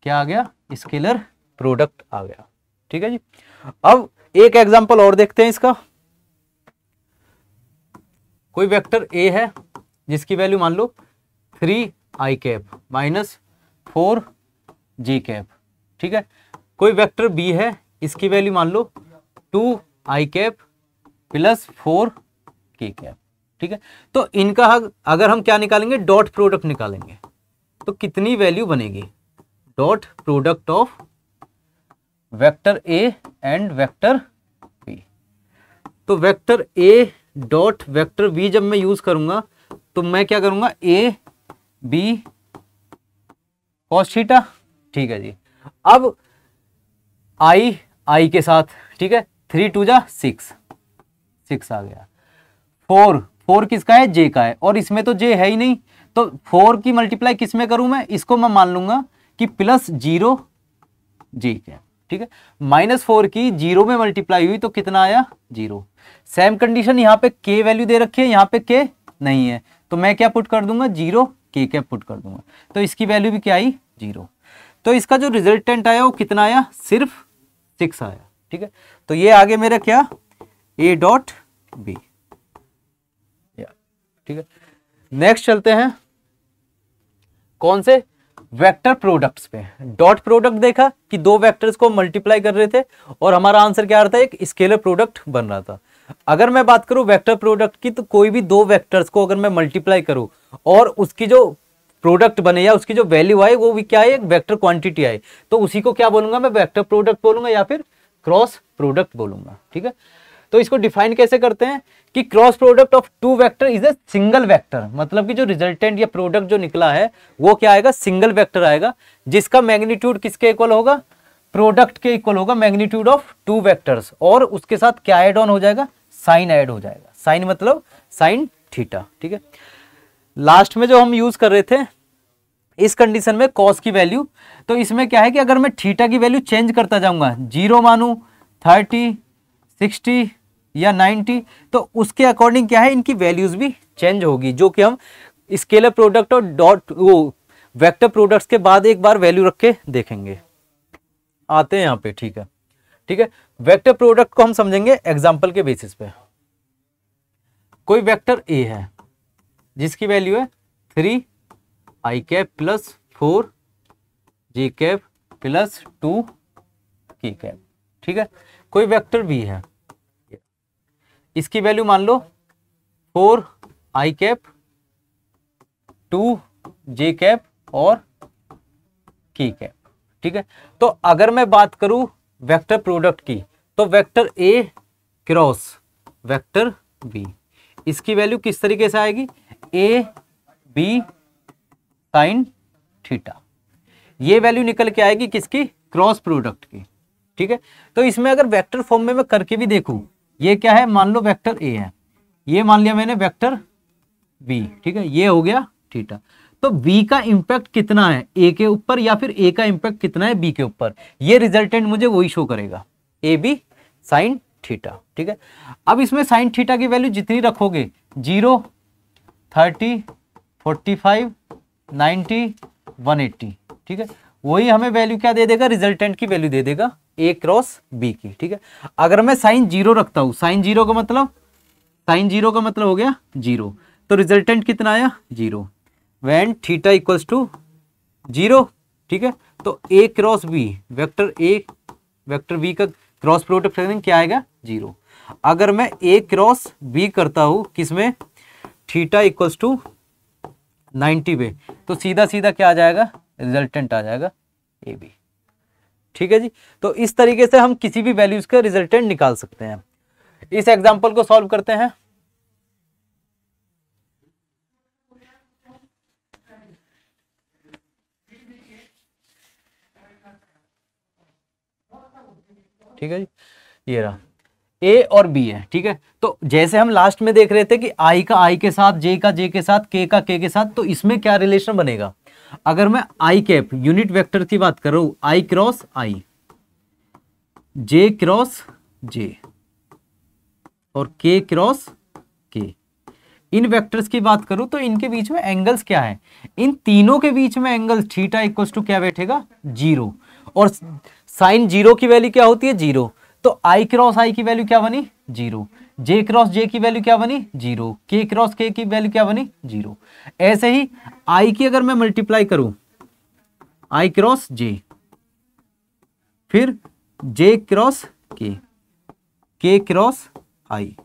क्या आ गया स्केलर प्रोडक्ट आ गया ठीक है जी अब एक एग्जांपल और देखते हैं इसका कोई वेक्टर ए है जिसकी वैल्यू मान लो three I cap minus four J cap ठीक है कोई वेक्टर बी है इसकी वैल्यू मान लो two I cap plus four K cap ठीक है तो इनका अगर हम क्या निकालेंगे डॉट प्रोडक्ट निकालेंगे तो कितनी वैल्यू बनेगी dot product of vector A and vector B तो vector A dot vector B जब मैं यूज करूंगा तो मैं क्या करूंगा ए बी थीटा ठीक है जी अब आई आई के साथ ठीक है थ्री टू जा सिक्स सिक्स आ गया फोर फोर किसका है जे का है और इसमें तो जे है ही नहीं तो फोर की मल्टीप्लाई किस में करूं मैं इसको मैं मान लूंगा की प्लस जीरो जी के ठीक है माइनस फोर की जीरो में मल्टीप्लाई हुई तो कितना आया जीरो सेम कंडीशन यहां पे के वैल्यू दे रखी है यहां पे के नहीं है तो मैं क्या पुट कर दूंगा जीरो के क्या पुट कर दूंगा तो इसकी वैल्यू भी क्या आई जीरो तो इसका जो रिजल्टेंट आया वो कितना आया सिर्फ सिक्स आया ठीक है तो ये आगे मेरा क्या ए डॉट बी ठीक है नेक्स्ट चलते हैं कौन से वेक्टर प्रोडक्ट्स पे डॉट प्रोडक्ट देखा कि दो वेक्टर्स को मल्टीप्लाई कर रहे थे और हमारा आंसर क्या आ रहा था एक स्केलर प्रोडक्ट बन रहा था अगर मैं बात करूं वेक्टर प्रोडक्ट की तो कोई भी दो वेक्टर्स को अगर मैं मल्टीप्लाई करूं और उसकी जो प्रोडक्ट बने या उसकी जो वैल्यू आए वो भी क्या है एक वैक्टर क्वांटिटी आए तो उसी को क्या बोलूंगा मैं वैक्टर प्रोडक्ट बोलूंगा या फिर क्रॉस प्रोडक्ट बोलूंगा ठीक है तो इसको डिफाइन कैसे करते हैं कि cross product of two vector is a single vector मतलब कि जो रिजल्टेंट या प्रोडक्ट जो निकला है वो क्या आएगा सिंगल वेक्टर आएगा जिसका मैग्नीट्यूड किसके इक्वल होगा प्रोडक्ट के इक्वल होगा मैग्नीट्यूड ऑफ टू वैक्टर्स और उसके साथ क्या एड ऑन हो जाएगा साइन एड हो जाएगा साइन मतलब साइन थीटा ठीक है लास्ट में जो हम यूज कर रहे थे इस कंडीशन में कॉस की वैल्यू तो इसमें क्या है कि अगर मैं थीटा की वैल्यू चेंज करता जाऊंगा जीरो मानू थर्टी सिक्सटी या 90 तो उसके अकॉर्डिंग क्या है इनकी वैल्यूज़ भी चेंज होगी जो कि हम स्केलर प्रोडक्ट और डॉट वो वेक्टर प्रोडक्ट्स के बाद एक बार वैल्यू रख के देखेंगे आते हैं यहाँ पे ठीक है ठीक है वेक्टर प्रोडक्ट को हम समझेंगे एग्जाम्पल के बेसिस पे कोई वेक्टर ए है जिसकी वैल्यू है three I cap plus four J cap plus two K cap ठीक है कोई वेक्टर बी है इसकी वैल्यू मान लो four I cap two J cap और की कैप ठीक है तो अगर मैं बात करूं वेक्टर प्रोडक्ट की तो vector A cross vector B इसकी वैल्यू किस तरीके से आएगी ए बी साइन थीटा ये वैल्यू निकल के आएगी किसकी क्रॉस प्रोडक्ट की ठीक है तो इसमें अगर वेक्टर फॉर्म में मैं करके भी देखूं ये क्या है मान लो वेक्टर ए है ये मान लिया मैंने वेक्टर बी ठीक है ये हो गया थीटा तो बी का इम्पैक्ट कितना है ए के ऊपर या फिर ए का इम्पैक्ट कितना है बी के ऊपर ये रिजल्टेंट मुझे वही शो करेगा ए बी साइन थीटा ठीक है अब इसमें साइन थीटा की वैल्यू जितनी रखोगे zero thirty forty five ninety one eighty ठीक है वही हमें वैल्यू क्या दे देगा रिजल्टेंट की वैल्यू दे देगा ए क्रॉस बी की ठीक है अगर मैं साइन जीरो रखता हूं साइन जीरो का मतलब साइन जीरो का मतलब हो गया जीरो तो रिजल्टेंट कितना आया zero when theta equals to zero ठीक है तो A cross B vector A vector B का क्रॉस प्रोडक्ट करेंगे क्या आएगा जीरो अगर मैं ए क्रॉस बी करता हूं किसमें थीटा इक्वल्स टू नाइन्टी पे तो सीधा सीधा क्या आ जाएगा रिजल्टेंट आ जाएगा ए बी ठीक है जी तो इस तरीके से हम किसी भी वैल्यूज का रिजल्टेंट निकाल सकते हैं इस एग्जाम्पल को सॉल्व करते हैं ठीक है जी ये रहा ए और बी है ठीक है तो जैसे हम लास्ट में देख रहे थे कि आई का आई के साथ जे का जे के साथ के का के के साथ तो इसमें क्या रिलेशन बनेगा अगर मैं आई कैप यूनिट वेक्टर की बात करूं आई क्रॉस आई जे क्रॉस जे और के क्रॉस के इन वेक्टर्स की बात करूं तो इनके बीच में एंगल्स क्या है इन तीनों के बीच में एंगल्स थीटा इक्वल टू क्या बैठेगा जीरो और साइन जीरो की वैल्यू क्या होती है जीरो तो आई क्रॉस आई की वैल्यू क्या बनी जीरो जे क्रॉस जे की वैल्यू क्या बनी जीरो के क्रॉस के की वैल्यू क्या बनी जीरो ऐसे ही आई की अगर मैं मल्टीप्लाई करूं आई क्रॉस जे फिर जे क्रॉस के के क्रॉस आई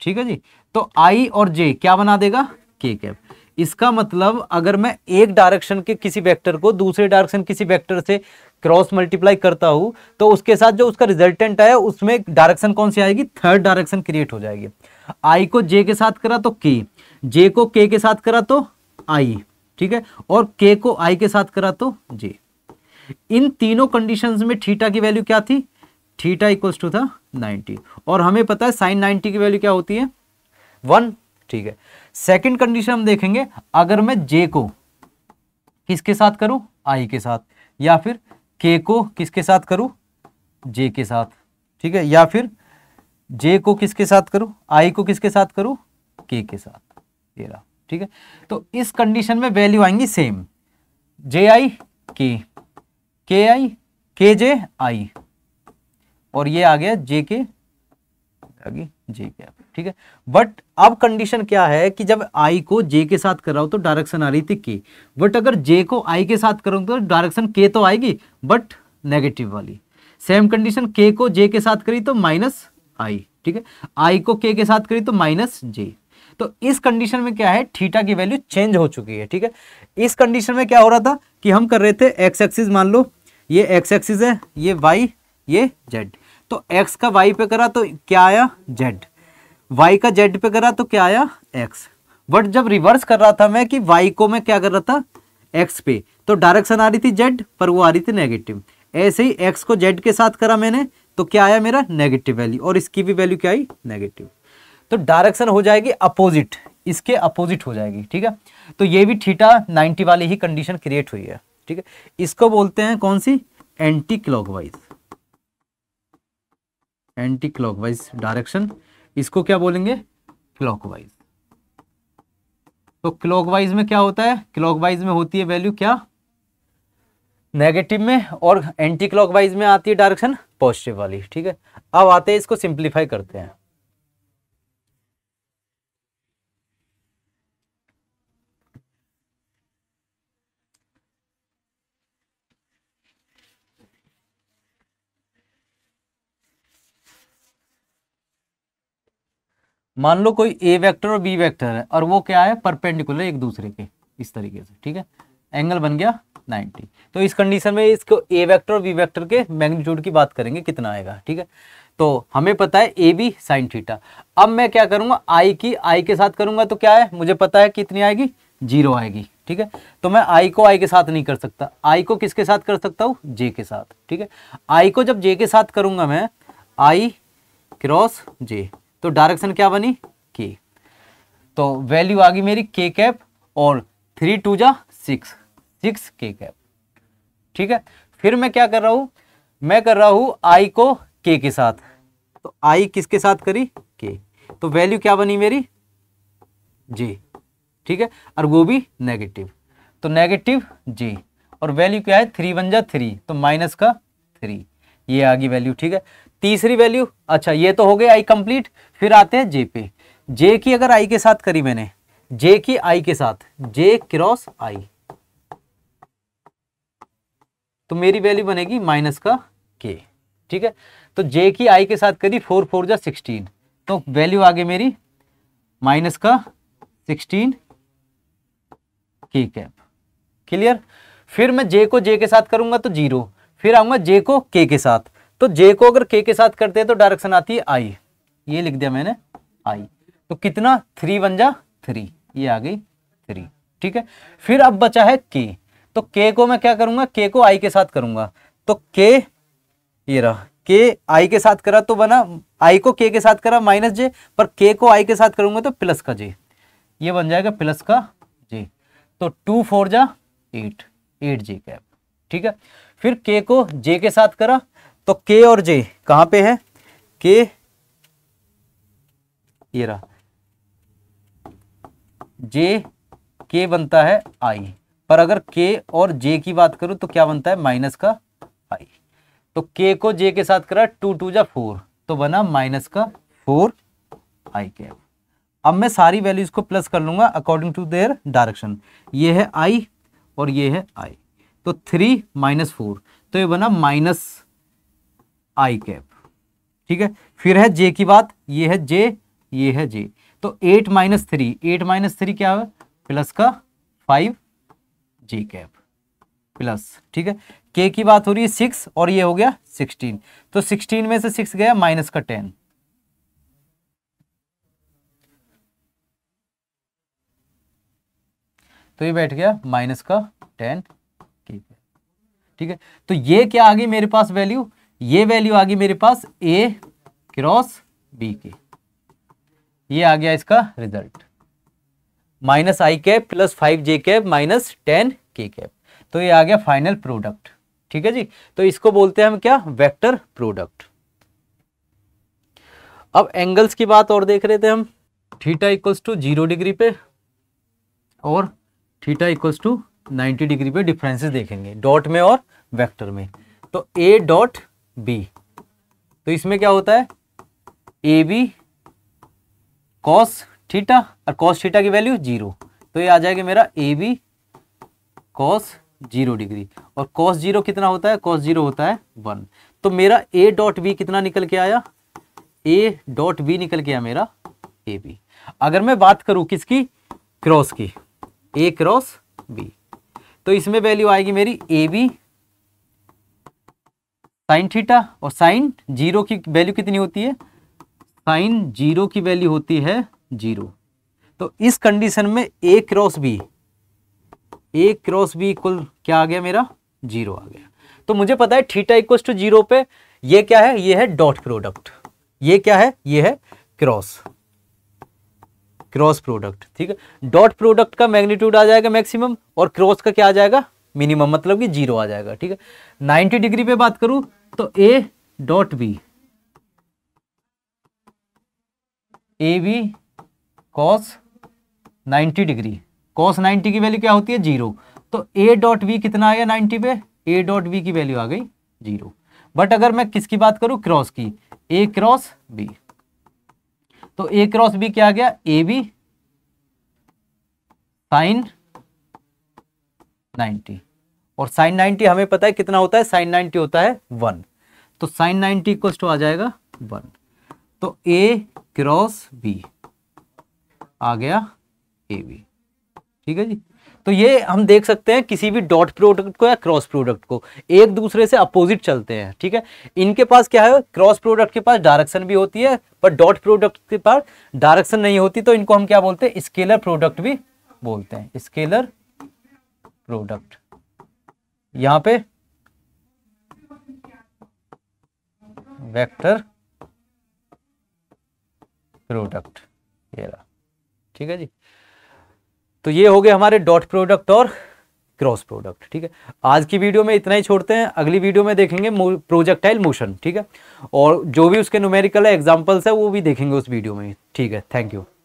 ठीक है जी तो आई और जे क्या बना देगा के कैप इसका मतलब अगर मैं एक डायरेक्शन के किसी वेक्टर को दूसरे डायरेक्शन किसी वेक्टर से क्रॉस मल्टीप्लाई करता हूं तो उसके साथ जो उसका रिजल्टेंट आया उसमें डायरेक्शन कौन सी आएगी थर्ड डायरेक्शन क्रिएट हो जाएगी आई को जे के साथ करा तो के जे को के के साथ करा तो आई ठीक है और के को आई के साथ करा तो जे इन तीनों कंडीशन में ठीटा की वैल्यू क्या थी ठीटा इक्व टू था नाइनटी और हमें पता है साइन नाइनटी की वैल्यू क्या होती है वन ठीक है सेकंड कंडीशन हम देखेंगे अगर मैं जे को किसके साथ करूं आई के साथ या फिर के को किसके साथ करूं जे के साथ ठीक है या फिर जे को किसके साथ करूं आई को किसके साथ करूं के के साथ तेरह ठीक है तो इस कंडीशन में वैल्यू आएंगी सेम जे आई के के आई के जे आई और ये आ गया जे के आगे जे आप ठीक है बट अब कंडीशन क्या है कि जब आई को जे के साथ कर रहा हूं तो डायरेक्शन आ रही थी के बट अगर जे को आई के साथ करूँ तो डायरेक्शन के तो आएगी बट नेगेटिव वाली सेम कंडीशन के को जे के साथ करी तो माइनस आई ठीक है आई को के के साथ करी तो माइनस जे तो इस कंडीशन में क्या है थीटा की वैल्यू चेंज हो चुकी है ठीक है इस कंडीशन में क्या हो रहा था कि हम कर रहे थे एक्स एक्सिस मान लो ये एक्स एक्सिस है ये वाई ये जेड तो एक्स का वाई पे करा तो क्या आया जेड वाई का जेड पे करा तो क्या आया एक्स बट जब रिवर्स कर रहा था मैं कि वाई को मैं क्या कर रहा था एक्स पे तो डायरेक्शन आ रही थी जेड पर वो आ रही थी नेगेटिव ऐसे ही एक्स को जेड के साथ करा मैंने तो क्या आया मेरा नेगेटिव वैल्यू और इसकी भी वैल्यू क्या आई नेगेटिव तो डायरेक्शन हो जाएगी अपोजिट इसके अपोजिट हो जाएगी ठीक है तो ये भी थीटा 90 वाली ही कंडीशन क्रिएट हुई है ठीक है इसको बोलते हैं कौन सी anti clockwise anti clockwise direction इसको क्या बोलेंगे क्लॉकवाइज तो क्लॉकवाइज में क्या होता है क्लॉकवाइज में होती है वैल्यू क्या नेगेटिव में और एंटी क्लॉकवाइज में आती है डायरेक्शन पॉजिटिव वाली ठीक है अब आते हैं इसको सिंप्लीफाई करते हैं मान लो कोई ए वेक्टर और बी वेक्टर है और वो क्या है परपेंडिकुलर एक दूसरे के इस तरीके से ठीक है एंगल बन गया 90 तो इस कंडीशन में इसको ए वेक्टर और बी वेक्टर के मैग्नीट्यूड की बात करेंगे कितना आएगा ठीक है तो हमें पता है ए बी साइन थीटा अब मैं क्या करूंगा आई की आई के साथ करूंगा तो क्या है मुझे पता है कितनी आएगी जीरो आएगी ठीक है तो मैं आई को आई के साथ नहीं कर सकता आई को किसके साथ कर सकता हूँ जे के साथ ठीक है आई को जब जे के साथ करूंगा मैं आई क्रॉस जे तो डायरेक्शन क्या बनी के तो वैल्यू आ गई मेरी के कैप और थ्री टू जा सिक्स सिक्स के कैप ठीक है फिर मैं क्या कर रहा हूं मैं कर रहा हूं आई को के के साथ तो आई किसके साथ करी के तो वैल्यू क्या बनी मेरी जी ठीक है और वो भी नेगेटिव तो नेगेटिव जी और वैल्यू क्या है थ्री वन जा थ्री तो माइनस का थ्री ये आ गई वैल्यू ठीक है तीसरी वैल्यू अच्छा ये तो हो गई आई कंप्लीट फिर आते हैं जे पे जे की अगर आई के साथ करी मैंने जे की आई के साथ जे क्रॉस आई तो मेरी वैल्यू बनेगी माइनस का के ठीक है तो जे की आई के साथ करी फोर फोर जा सिक्सटीन तो वैल्यू आगे मेरी माइनस का सिक्सटीन के कैप क्लियर फिर मैं जे को जे के साथ करूंगा तो जीरो फिर आऊंगा जे को के के साथ तो जे को अगर के के साथ करते हैं तो डायरेक्शन आती है आई ये लिख दिया मैंने आई तो कितना थ्री वन जा थ्री ये आ गई थ्री ठीक है फिर अब बचा है के तो के को मैं क्या करूंगा के को आई के साथ करूंगा तो के ये रहा के आई के साथ करा तो बना आई को के के साथ करा माइनस जे पर के को आई के साथ करूंगा तो प्लस का जे ये बन जाएगा प्लस का जे तो टू फोर जा एट एट जे कैप ठीक है फिर के को जे के साथ करा तो के और जे कहां पे है के ये रहा जे के बनता है आई पर अगर के और जे की बात करूं तो क्या बनता है माइनस का आई तो के को जे के साथ करा टू टू जा फोर तो बना माइनस का फोर आई कैप अब मैं सारी वैल्यूज को प्लस कर लूंगा अकॉर्डिंग टू देयर डायरेक्शन ये है आई और ये है आई तो थ्री माइनस फोर तो ये बना माइनस आई कैप ठीक है फिर है जे की बात ये है जे ये है जे तो eight minus three eight minus three क्या है प्लस का फाइव जे कैप प्लस ठीक है के की बात हो रही है सिक्स और ये हो गया सिक्सटीन तो सिक्सटीन में से सिक्स गया माइनस का टेन तो ये बैठ गया माइनस का टेन ठीक है तो ये क्या आ गई मेरे पास वैल्यू ये वैल्यू आ गई मेरे पास ए क्रॉस बी की ये आ गया इसका result minus I cap plus five J cap minus ten K cap तो ये आ गया फाइनल प्रोडक्ट ठीक है जी तो इसको बोलते हैं हम क्या वेक्टर प्रोडक्ट अब एंगल्स की बात और देख रहे थे हम theta equals to zero degree पे और theta equals to ninety degree पे डिफरेंसेस देखेंगे डॉट में और वेक्टर में तो ए डॉट बी तो इसमें क्या होता है ए बी कॉस ठीटा और कॉस ठीटा की वैल्यू जीरो तो ये आ जाएगा मेरा A B cos zero degree और कॉस जीरो कितना होता है कॉस जीरो होता है वन तो मेरा ए डॉट बी कितना निकल के आया ए डॉट बी निकल के आया मेरा ए बी अगर मैं बात करूं किसकी क्रॉस की ए क्रॉस बी तो इसमें वैल्यू आएगी मेरी ए बी साइन थीटा और साइन जीरो की वैल्यू कितनी होती है साइन जीरो की वैल्यू होती है जीरो तो इस कंडीशन में A cross B A cross B equal क्या आ गया मेरा जीरो आ गया तो मुझे पता है थीटा इक्वल टू जीरो पे ये क्या है ये है डॉट प्रोडक्ट ये क्या है ये है क्रॉस क्रॉस प्रोडक्ट ठीक है डॉट प्रोडक्ट का मैग्नीट्यूड आ जाएगा मैक्सिमम और क्रॉस का क्या आ जाएगा मिनिमम मतलब कि जीरो आ जाएगा ठीक है 90 डिग्री पे बात करूं तो A dot B A B cos ninety degree cos ninety की वैल्यू क्या होती है जीरो तो ए डॉट बी कितना आया नाइन्टी पे ए डॉट बी की वैल्यू आ गई जीरो बट अगर मैं किसकी बात करूं क्रॉस की ए क्रॉस बी तो ए क्रॉस बी क्या आ गया ए बी साइन नाइन्टी और साइन नाइनटी हमें पता है कितना होता है साइन नाइनटी होता है वन तो साइन नाइन्टी इक्वल टू आ जाएगा वन तो ए क्रॉस बी आ गया ए बी ठीक है जी तो ये हम देख सकते हैं किसी भी डॉट प्रोडक्ट को या क्रॉस प्रोडक्ट को एक दूसरे से अपोजिट चलते हैं ठीक है इनके पास क्या है क्रॉस प्रोडक्ट के पास डायरेक्शन भी होती है पर डॉट प्रोडक्ट के पास डायरेक्शन नहीं होती तो इनको हम क्या बोलते हैं स्केलर प्रोडक्ट भी बोलते हैं स्केलर प्रोडक्ट यहां पे वेक्टर प्रोडक्ट ये रहा ठीक है जी तो ये हो गए हमारे डॉट प्रोडक्ट और क्रॉस प्रोडक्ट ठीक है आज की वीडियो में इतना ही छोड़ते हैं अगली वीडियो में देखेंगे प्रोजेक्टाइल मोशन ठीक है और जो भी उसके न्यूमेरिकल है एग्जाम्पल्स है वो भी देखेंगे उस वीडियो में ठीक है थैंक यू